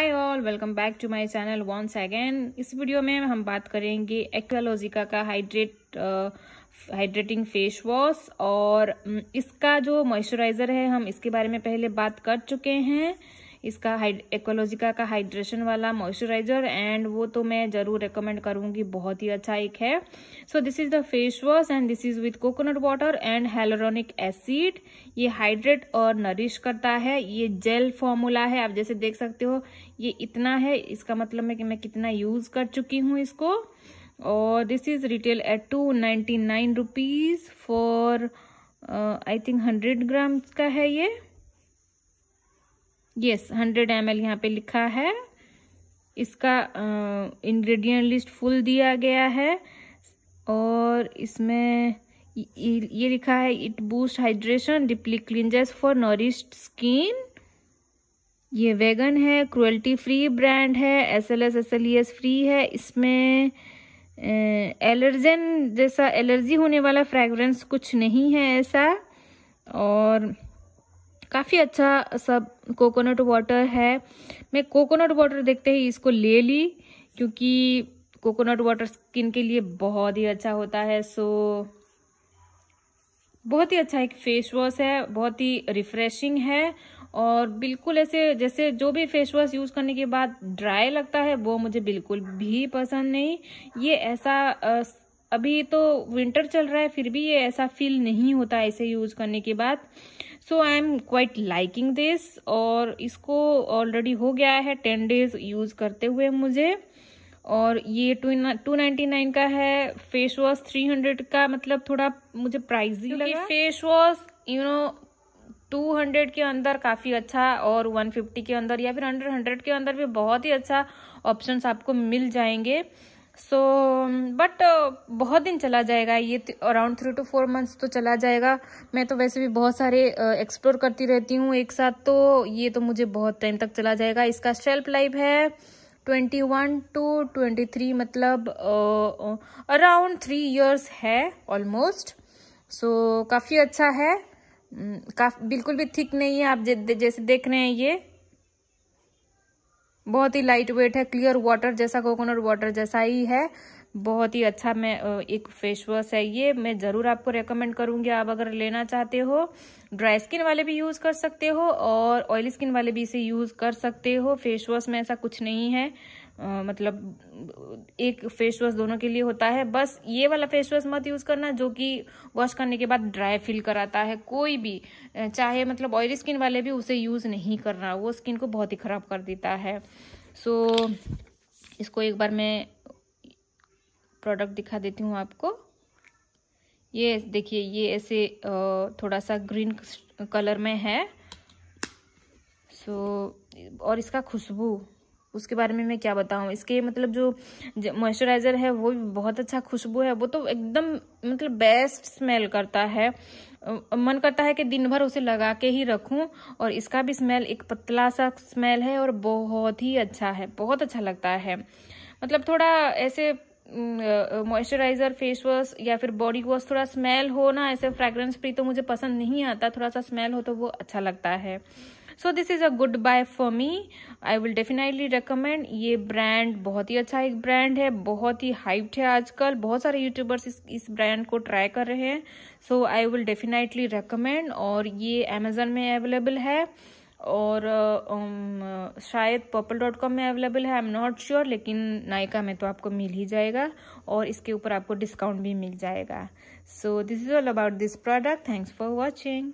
hi all welcome back to my channel once again इस video में हम बात करेंगे एक्वालोजिका का हाइड्रेट हाइड्रेटिंग फेस वॉश और mm, इसका जो मॉइस्चराइज़र है हम इसके बारे में पहले बात कर चुके हैं इसका एकोलॉजिका का हाइड्रेशन वाला मॉइस्चराइजर एंड वो तो मैं ज़रूर रिकमेंड करूँगी बहुत ही अच्छा एक है so this is the face wash and this is with coconut water and hyaluronic acid ये हाइड्रेट और नरिश करता है ये जेल फॉर्मूला है आप जैसे देख सकते हो ये इतना है इसका मतलब है कि मैं कितना यूज़ कर चुकी हूँ इसको और this is retail at two ninety nine rupees for I think hundred grams का है ये यस हंड्रेड एम एल यहाँ पे लिखा है इसका इंग्रेडिएंट लिस्ट फुल दिया गया है और इसमें ये लिखा है it boost hydration deeply cleansers for nourished skin ये वेगन है क्रुअल्टी फ्री ब्रांड है S L S S L E S free है इसमें एलर्जन जैसा एलर्जी होने वाला फ्रेगरेंस कुछ नहीं है ऐसा और काफ़ी अच्छा सब कोकोनट वाटर है मैं कोकोनट वाटर देखते ही इसको ले ली क्योंकि कोकोनट वाटर स्किन के लिए बहुत ही अच्छा होता है सो बहुत ही अच्छा एक फेस वॉश है बहुत ही रिफ्रेशिंग है और बिल्कुल ऐसे जैसे जो भी फेस वॉश यूज़ करने के बाद ड्राई लगता है वो मुझे बिल्कुल भी पसंद नहीं ये ऐसा अभी तो विंटर चल रहा है फिर भी ये ऐसा फील नहीं होता ऐसे यूज करने के बाद so I am quite liking this और इसको ऑलरेडी हो गया है टेन डेज यूज करते हुए मुझे और ये टू नाइन्टी नाइन का है फेस वॉश थ्री हंड्रेड का मतलब थोड़ा मुझे प्राइस ही लगा face wash you know two hundred के अंदर काफ़ी अच्छा और वन फिफ्टी के अंदर या फिर हंड्रेड हंड्रेड के अंदर भी बहुत ही अच्छा ऑप्शंस आपको मिल जाएंगे सो so, बट uh, बहुत दिन चला जाएगा ये around three to four months तो चला जाएगा मैं तो वैसे भी बहुत सारे एक्सप्लोर uh, करती रहती हूँ एक साथ तो ये तो मुझे बहुत टाइम तक चला जाएगा इसका शेल्फ लाइफ है twenty one to twenty three मतलब अराउंड थ्री इयर्स है ऑलमोस्ट सो so, काफ़ी अच्छा है mm, काफ बिल्कुल भी थिक नहीं है आप जैसे देख रहे हैं ये बहुत ही लाइट वेट है क्लियर वाटर जैसा कोकोनट वाटर जैसा ही है बहुत ही अच्छा मैं एक फेस वॉश है ये मैं ज़रूर आपको रेकमेंड करूँगी आप अगर लेना चाहते हो ड्राई स्किन वाले भी यूज़ कर सकते हो और ऑयली स्किन वाले भी इसे यूज़ कर सकते हो फेस वॉश में ऐसा कुछ नहीं है आ, मतलब एक फेस वॉश दोनों के लिए होता है बस ये वाला फेस वॉश मत यूज़ करना जो कि वॉश करने के बाद ड्राई फील कराता है कोई भी चाहे मतलब ऑयली स्किन वाले भी उसे यूज़ नहीं करना वो स्किन को बहुत ही ख़राब कर देता है सो so, इसको एक बार मैं प्रोडक्ट दिखा देती हूँ आपको ये देखिए ये ऐसे थोड़ा सा ग्रीन कलर में है सो और इसका खुशबू उसके बारे में मैं क्या बताऊँ इसके मतलब जो मॉइस्चराइज़र है वो भी बहुत अच्छा खुशबू है वो तो एकदम मतलब बेस्ट स्मेल करता है मन करता है कि दिन भर उसे लगा के ही रखूं और इसका भी स्मेल एक पतला सा स्मेल है और बहुत ही अच्छा है बहुत अच्छा लगता है मतलब थोड़ा ऐसे मॉइस्चराइज़र फेस वॉश या फिर बॉडी वॉश थोड़ा स्मेल हो ना ऐसे फ्रेग्रेंस फ्री तो मुझे पसंद नहीं आता थोड़ा सा स्मेल हो तो वो अच्छा लगता है so this is a good buy for me I will definitely recommend ये ब्रांड बहुत ही अच्छा एक ब्रांड है बहुत ही हाइप्ड है आजकल बहुत सारे यूट्यूबर्स इस इस ब्रांड को ट्राई कर रहे हैं so I will definitely recommend और ये अमेजोन में अवेलेबल है और um, शायद पर्पल डॉट कॉम में अवेलेबल है आई एम नॉट श्योर लेकिन नायका में तो आपको मिल ही जाएगा और इसके ऊपर आपको डिस्काउंट भी मिल जाएगा so this is all about this product thanks for watching